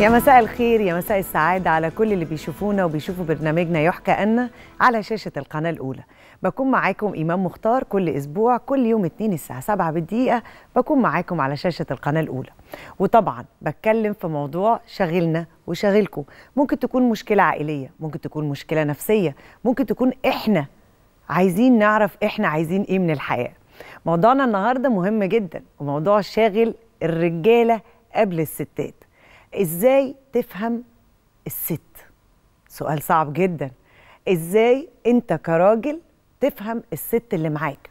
يا مساء الخير يا مساء السعادة على كل اللي بيشوفونا وبيشوفوا برنامجنا يحكى أن على شاشة القناة الأولى بكون معاكم إمام مختار كل أسبوع كل يوم اتنين الساعة سبعة بالدقيقة بكون معاكم على شاشة القناة الأولى وطبعا بتكلم في موضوع شاغلنا وشاغلكم ممكن تكون مشكلة عائلية ممكن تكون مشكلة نفسية ممكن تكون إحنا عايزين نعرف إحنا عايزين إيه من الحياة موضوعنا النهاردة مهم جدا وموضوع شاغل الرجالة قبل الستات ازاي تفهم الست سؤال صعب جدا ازاي انت كراجل تفهم الست اللي معاك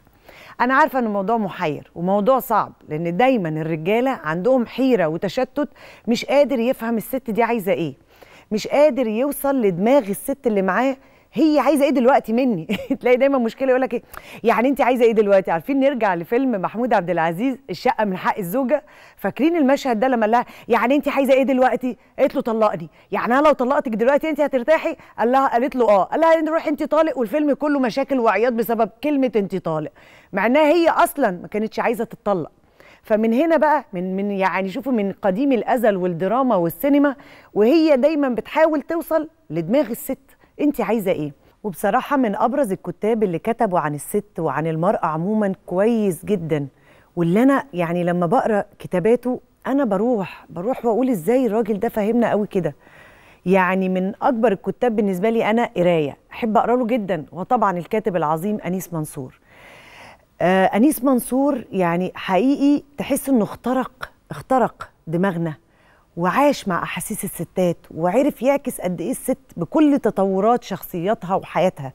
انا عارفه ان الموضوع محير وموضوع صعب لان دايما الرجاله عندهم حيره وتشتت مش قادر يفهم الست دي عايزه ايه مش قادر يوصل لدماغ الست اللي معاه هي عايزه ايه دلوقتي مني تلاقي دايما مشكله يقول لك ايه يعني انت عايزه ايه دلوقتي عارفين نرجع لفيلم محمود عبد العزيز الشقه من حق الزوجه فاكرين المشهد ده لما قال لها يعني انت عايزه ايه دلوقتي قالت له طلقني يعني انا لو طلقتك دلوقتي انت هترتاحي قال لها قالت له اه قال لها يعني روحي روح انت طالق والفيلم كله مشاكل وعياط بسبب كلمه انت طالق مع انها هي اصلا ما كانتش عايزه تتطلق فمن هنا بقى من من يعني شوفوا من قديم الازل والدراما والسينما وهي دايما بتحاول توصل لدماغ الست انت عايزه ايه وبصراحه من ابرز الكتاب اللي كتبوا عن الست وعن المراه عموما كويس جدا واللي انا يعني لما بقرا كتاباته انا بروح بروح واقول ازاي الراجل ده فهمنا قوي كده يعني من اكبر الكتاب بالنسبه لي انا قرايه احب اقرا له جدا وطبعا الكاتب العظيم انيس منصور آه انيس منصور يعني حقيقي تحس انه اخترق اخترق دماغنا وعاش مع احاسيس الستات وعرف يعكس قد ايه الست بكل تطورات شخصياتها وحياتها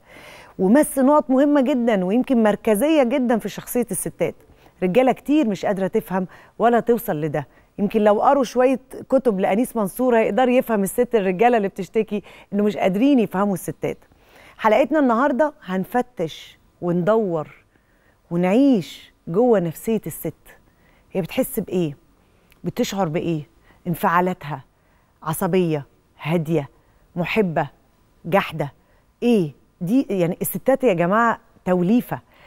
ومس نقط مهمه جدا ويمكن مركزيه جدا في شخصيه الستات رجاله كتير مش قادره تفهم ولا توصل لده يمكن لو قروا شويه كتب لانيس منصور هيقدر يفهم الست الرجاله اللي بتشتكي انه مش قادرين يفهموا الستات حلقتنا النهارده هنفتش وندور ونعيش جوه نفسيه الست هي بتحس بايه بتشعر بايه انفعالاتها عصبية هادية محبة جحدة ايه دي يعني الستات يا جماعة توليفة